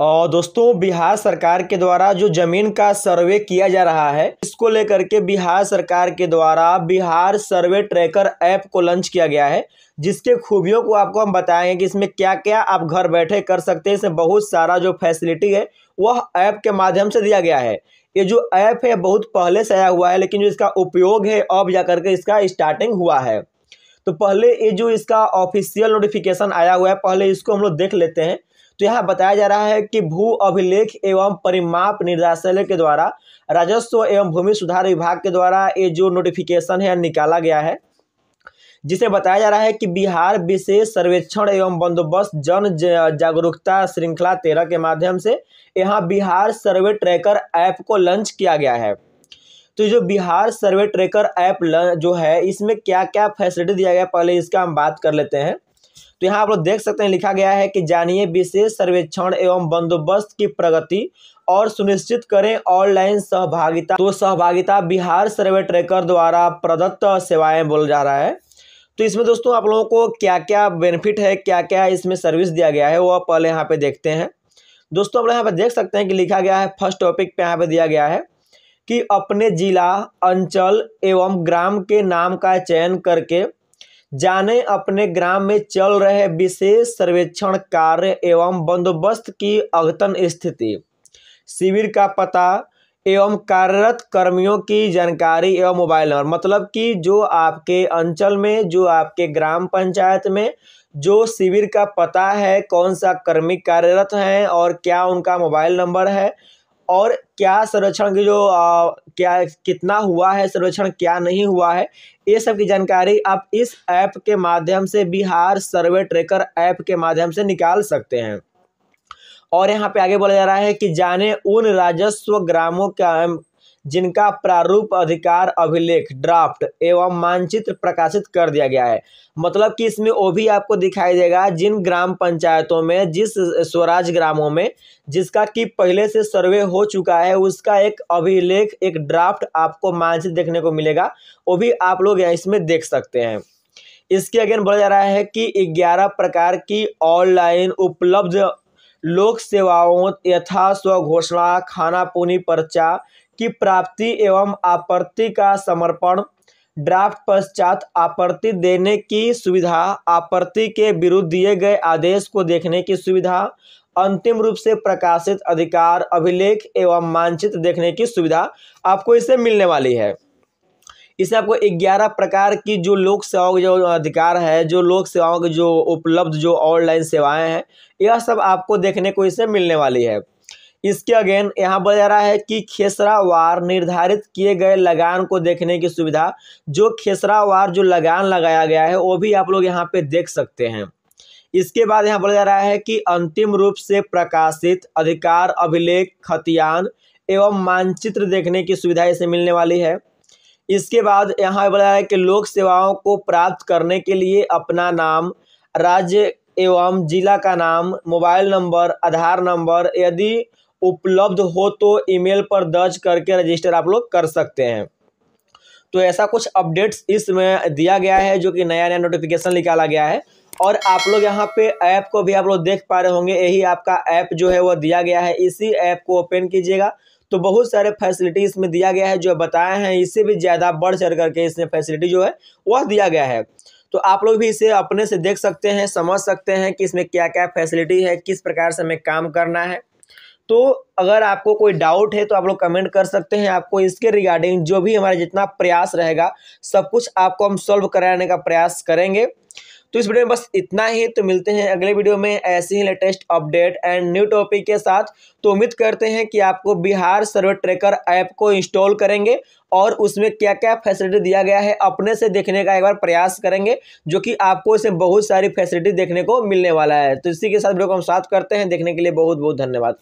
और दोस्तों बिहार सरकार के द्वारा जो जमीन का सर्वे किया जा रहा है इसको लेकर के बिहार सरकार के द्वारा बिहार सर्वे ट्रैकर ऐप को लॉन्च किया गया है जिसके खूबियों को आपको हम बताएंगे कि इसमें क्या क्या आप घर बैठे कर सकते हैं इसमें बहुत सारा जो फैसिलिटी है वह ऐप के माध्यम से दिया गया है ये जो ऐप है बहुत पहले से आया हुआ है लेकिन जो इसका उपयोग है अब जा करके इसका स्टार्टिंग हुआ है तो पहले ये जो इसका ऑफिशियल नोटिफिकेशन आया हुआ है पहले इसको हम लोग देख लेते हैं तो यहाँ बताया जा रहा है कि भू अभिलेख एवं परिमाप निर्देशालय के द्वारा राजस्व एवं भूमि सुधार विभाग के द्वारा ये जो नोटिफिकेशन है निकाला गया है जिसे बताया जा रहा है कि बिहार विशेष सर्वेक्षण एवं बंदोबस्त जन जागरूकता श्रृंखला तेरह के माध्यम से यहाँ बिहार सर्वे ट्रैकर ऐप को लॉन्च किया गया है तो जो बिहार सर्वे ट्रैकर ऐप जो है इसमें क्या क्या फैसिलिटी दिया गया पहले इसका हम बात कर लेते हैं तो यहाँ आप लोग देख सकते हैं लिखा गया है कि जानिए विशेष सर्वेक्षण एवं बंदोबस्त की प्रगति और सुनिश्चित करें ऑनलाइन सहभागिता तो सहभागिता बिहार सर्वे ट्रेकर द्वारा प्रदत्त सेवाएं बोल जा रहा है तो इसमें दोस्तों आप लोगों को क्या क्या बेनिफिट है क्या क्या इसमें सर्विस दिया गया है वो आप पहले यहाँ पे देखते हैं दोस्तों आप लोग यहाँ पे देख सकते हैं कि लिखा गया है फर्स्ट टॉपिक पे यहाँ पे दिया गया है कि अपने जिला अंचल एवं ग्राम के नाम का चयन करके जाने अपने ग्राम में चल रहे विशेष सर्वेक्षण कार्य एवं बंदोबस्त की अद्यतन स्थिति शिविर का पता एवं कार्यरत कर्मियों की जानकारी एवं मोबाइल नंबर मतलब कि जो आपके अंचल में जो आपके ग्राम पंचायत में जो शिविर का पता है कौन सा कर्मी कार्यरत हैं और क्या उनका मोबाइल नंबर है और क्या सर्वेक्षण की जो आ, क्या कितना हुआ है सर्वेक्षण क्या नहीं हुआ है ये सब की जानकारी आप इस ऐप के माध्यम से बिहार सर्वे ट्रेकर ऐप के माध्यम से निकाल सकते हैं और यहाँ पे आगे बोला जा रहा है कि जाने उन राजस्व ग्रामों का जिनका प्रारूप अधिकार अभिलेख ड्राफ्ट एवं मानचित्र प्रकाशित कर दिया गया है मतलब कि इसमें वो भी आपको दिखाई देगा जिन ग्राम पंचायतों में जिस स्वराज ग्रामों में जिसका कि पहले से सर्वे हो चुका है उसका एक अभिलेख एक ड्राफ्ट आपको मानचित्र देखने को मिलेगा वो भी आप लोग इसमें देख सकते हैं इसके अगेन बोला जा रहा है कि 11 प्रकार की ऑनलाइन उपलब्ध लोक सेवाओं यथा स्वघोषणा पुनी पर्चा की प्राप्ति एवं आपूर्ति का समर्पण ड्राफ्ट पश्चात आपत्ति देने की सुविधा आपत्ति के विरुद्ध दिए गए आदेश को देखने की सुविधा अंतिम रूप से प्रकाशित अधिकार अभिलेख एवं मानचित्र देखने की सुविधा आपको इसे मिलने वाली है इसे आपको ग्यारह प्रकार की जो लोक सेवाओं के जो अधिकार है जो लोक सेवाओं के जो उपलब्ध जो ऑनलाइन सेवाएं हैं यह सब आपको देखने को इसे मिलने वाली है इसके अगेन यहाँ बोला जा रहा है कि खेसरावार निर्धारित किए गए लगान को देखने की सुविधा जो खेसरावार जो लगान लगाया गया है वो भी आप लोग यहाँ पे देख सकते हैं इसके बाद यहाँ बोला जा रहा है कि अंतिम रूप से प्रकाशित अधिकार अभिलेख खतियान एवं मानचित्र देखने की सुविधा इसे मिलने वाली है इसके बाद यहाँ बताया है कि लोक सेवाओं को प्राप्त करने के लिए अपना नाम राज्य एवं जिला का नाम मोबाइल नंबर आधार नंबर यदि उपलब्ध हो तो ईमेल पर दर्ज करके रजिस्टर आप लोग कर सकते हैं तो ऐसा कुछ अपडेट्स इसमें दिया गया है जो कि नया नया नोटिफिकेशन निकाला गया है और आप लोग यहाँ पे ऐप को भी आप लोग देख पा रहे होंगे यही आपका ऐप जो है वो दिया गया है इसी ऐप को ओपन कीजिएगा तो बहुत सारे फैसिलिटी इसमें दिया गया है जो बताए हैं इससे भी ज़्यादा बढ़ चढ़ करके इसमें फैसिलिटी जो है वह दिया गया है तो आप लोग भी इसे अपने से देख सकते हैं समझ सकते हैं कि इसमें क्या क्या फैसिलिटी है किस प्रकार से हमें काम करना है तो अगर आपको कोई डाउट है तो आप लोग कमेंट कर सकते हैं आपको इसके रिगार्डिंग जो भी हमारा जितना प्रयास रहेगा सब कुछ आपको हम सॉल्व कराने का प्रयास करेंगे तो इस वीडियो में बस इतना ही तो मिलते हैं अगले वीडियो में ऐसे ही latest update and new topic के साथ तो उम्मीद करते हैं कि आपको बिहार सर्वे ट्रैकर ऐप को इंस्टॉल करेंगे और उसमें क्या क्या फैसिलिटी दिया गया है अपने से देखने का एक बार प्रयास करेंगे जो कि आपको इसमें बहुत सारी फैसिलिटी देखने को मिलने वाला है तो इसी के साथ वीडियो को हम साथ करते हैं देखने के लिए बहुत बहुत धन्यवाद